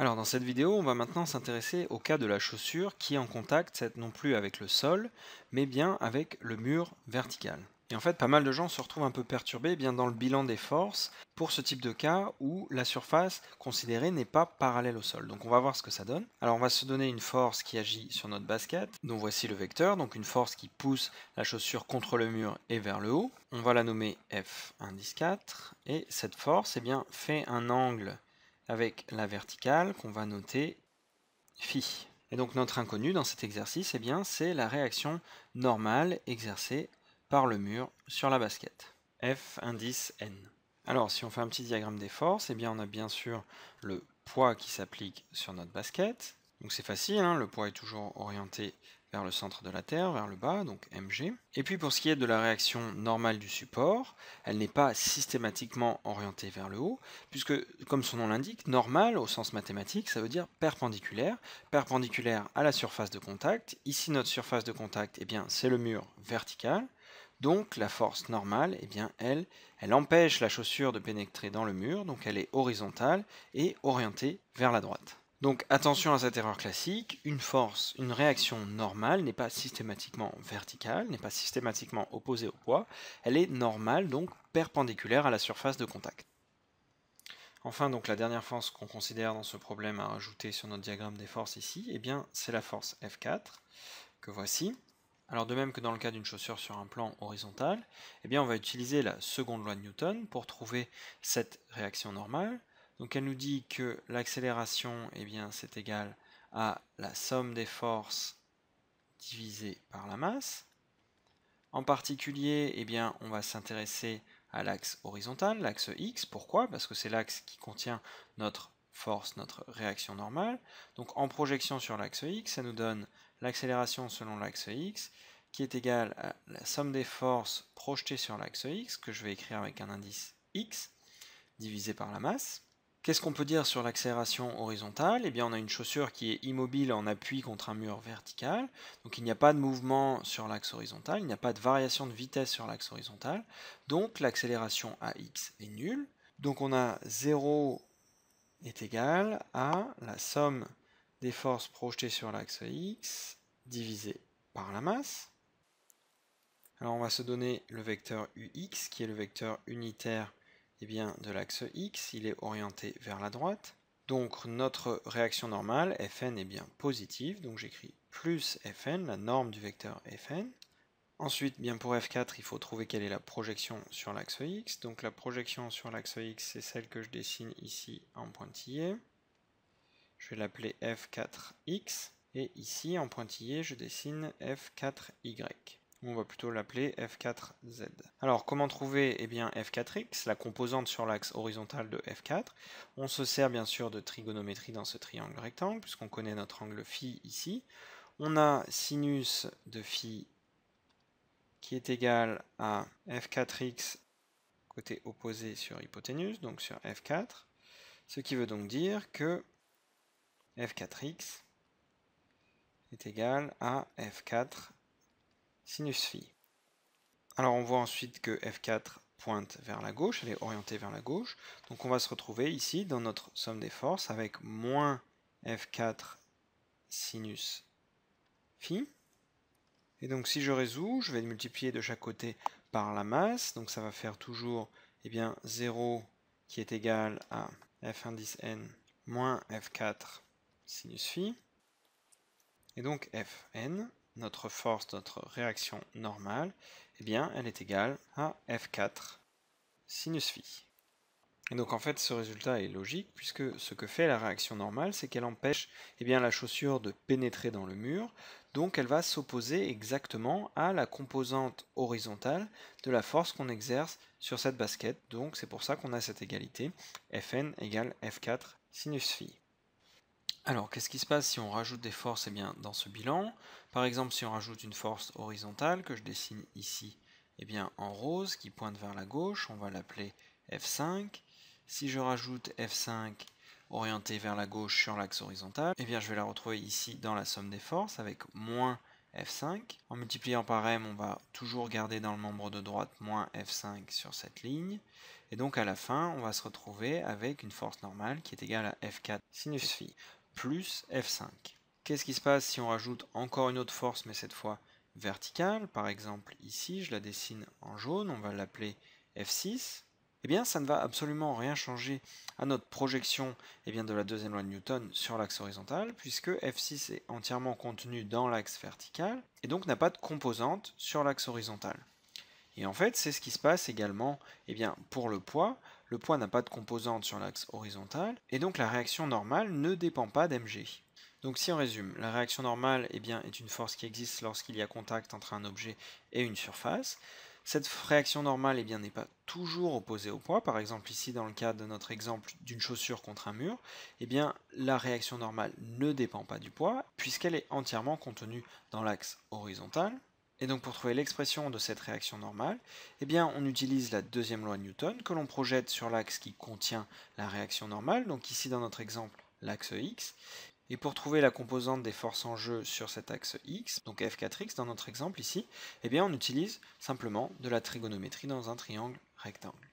Alors dans cette vidéo, on va maintenant s'intéresser au cas de la chaussure qui est en contact non plus avec le sol, mais bien avec le mur vertical. Et en fait, pas mal de gens se retrouvent un peu perturbés eh bien dans le bilan des forces pour ce type de cas où la surface considérée n'est pas parallèle au sol. Donc on va voir ce que ça donne. Alors on va se donner une force qui agit sur notre basket, dont voici le vecteur, donc une force qui pousse la chaussure contre le mur et vers le haut. On va la nommer F, indice 4, et cette force eh bien, fait un angle avec la verticale qu'on va noter phi. Et donc notre inconnu dans cet exercice, eh bien, c'est la réaction normale exercée par le mur sur la basket. F indice n. Alors si on fait un petit diagramme des forces, eh bien, on a bien sûr le poids qui s'applique sur notre basket. Donc c'est facile, hein, le poids est toujours orienté vers le centre de la Terre, vers le bas, donc Mg. Et puis pour ce qui est de la réaction normale du support, elle n'est pas systématiquement orientée vers le haut, puisque comme son nom l'indique, normale au sens mathématique, ça veut dire perpendiculaire, perpendiculaire à la surface de contact. Ici notre surface de contact, eh bien c'est le mur vertical. Donc la force normale, eh bien elle, elle empêche la chaussure de pénétrer dans le mur, donc elle est horizontale et orientée vers la droite. Donc attention à cette erreur classique, une force, une réaction normale n'est pas systématiquement verticale, n'est pas systématiquement opposée au poids, elle est normale, donc perpendiculaire à la surface de contact. Enfin, donc la dernière force qu'on considère dans ce problème à rajouter sur notre diagramme des forces ici, eh bien c'est la force F4, que voici. Alors de même que dans le cas d'une chaussure sur un plan horizontal, eh bien on va utiliser la seconde loi de Newton pour trouver cette réaction normale, donc elle nous dit que l'accélération, eh bien, c'est égal à la somme des forces divisée par la masse. En particulier, eh bien, on va s'intéresser à l'axe horizontal, l'axe X. Pourquoi Parce que c'est l'axe qui contient notre force, notre réaction normale. Donc en projection sur l'axe X, ça nous donne l'accélération selon l'axe X, qui est égale à la somme des forces projetées sur l'axe X, que je vais écrire avec un indice X, divisé par la masse. Qu'est-ce qu'on peut dire sur l'accélération horizontale Eh bien, on a une chaussure qui est immobile en appui contre un mur vertical. Donc, il n'y a pas de mouvement sur l'axe horizontal, il n'y a pas de variation de vitesse sur l'axe horizontal. Donc, l'accélération à x est nulle. Donc, on a 0 est égal à la somme des forces projetées sur l'axe X divisé par la masse. Alors, on va se donner le vecteur UX, qui est le vecteur unitaire eh bien, de l'axe X, il est orienté vers la droite. Donc notre réaction normale, Fn est bien positive, donc j'écris plus Fn, la norme du vecteur Fn. Ensuite, bien pour F4, il faut trouver quelle est la projection sur l'axe X. Donc la projection sur l'axe X, c'est celle que je dessine ici en pointillé. Je vais l'appeler F4X. Et ici, en pointillé, je dessine F4Y on va plutôt l'appeler f4z. Alors comment trouver eh bien, f4x, la composante sur l'axe horizontal de f4 On se sert bien sûr de trigonométrie dans ce triangle rectangle, puisqu'on connaît notre angle phi ici. On a sinus de phi qui est égal à f4x côté opposé sur hypoténuse, donc sur f4, ce qui veut donc dire que f4x est égal à f4 sinus phi. Alors on voit ensuite que F4 pointe vers la gauche, elle est orientée vers la gauche. Donc on va se retrouver ici dans notre somme des forces avec moins F4 sinus phi. Et donc si je résous, je vais multiplier de chaque côté par la masse. Donc ça va faire toujours eh bien, 0 qui est égal à f indice n moins f4 sinus phi. Et donc fn notre force, notre réaction normale, eh bien, elle est égale à F4 sinus phi. Et donc en fait ce résultat est logique puisque ce que fait la réaction normale c'est qu'elle empêche eh bien, la chaussure de pénétrer dans le mur, donc elle va s'opposer exactement à la composante horizontale de la force qu'on exerce sur cette basket, donc c'est pour ça qu'on a cette égalité, Fn égale F4 sinus phi. Alors, qu'est-ce qui se passe si on rajoute des forces eh bien, dans ce bilan Par exemple, si on rajoute une force horizontale que je dessine ici eh bien, en rose qui pointe vers la gauche, on va l'appeler F5. Si je rajoute F5 orientée vers la gauche sur l'axe horizontal, eh bien, je vais la retrouver ici dans la somme des forces avec moins F5. En multipliant par M, on va toujours garder dans le membre de droite moins F5 sur cette ligne. Et donc à la fin, on va se retrouver avec une force normale qui est égale à F4 sinus phi plus F5. Qu'est-ce qui se passe si on rajoute encore une autre force, mais cette fois verticale Par exemple, ici, je la dessine en jaune, on va l'appeler F6. Eh bien, ça ne va absolument rien changer à notre projection eh bien, de la deuxième loi de Newton sur l'axe horizontal, puisque F6 est entièrement contenu dans l'axe vertical, et donc n'a pas de composante sur l'axe horizontal. Et en fait, c'est ce qui se passe également eh bien, pour le poids, le poids n'a pas de composante sur l'axe horizontal, et donc la réaction normale ne dépend pas d'mg. Donc si on résume, la réaction normale eh bien, est une force qui existe lorsqu'il y a contact entre un objet et une surface. Cette réaction normale eh n'est pas toujours opposée au poids. Par exemple, ici, dans le cas de notre exemple d'une chaussure contre un mur, eh bien, la réaction normale ne dépend pas du poids, puisqu'elle est entièrement contenue dans l'axe horizontal. Et donc pour trouver l'expression de cette réaction normale, eh bien on utilise la deuxième loi de Newton que l'on projette sur l'axe qui contient la réaction normale, donc ici dans notre exemple l'axe x. Et pour trouver la composante des forces en jeu sur cet axe x, donc f4x dans notre exemple ici, eh bien on utilise simplement de la trigonométrie dans un triangle rectangle.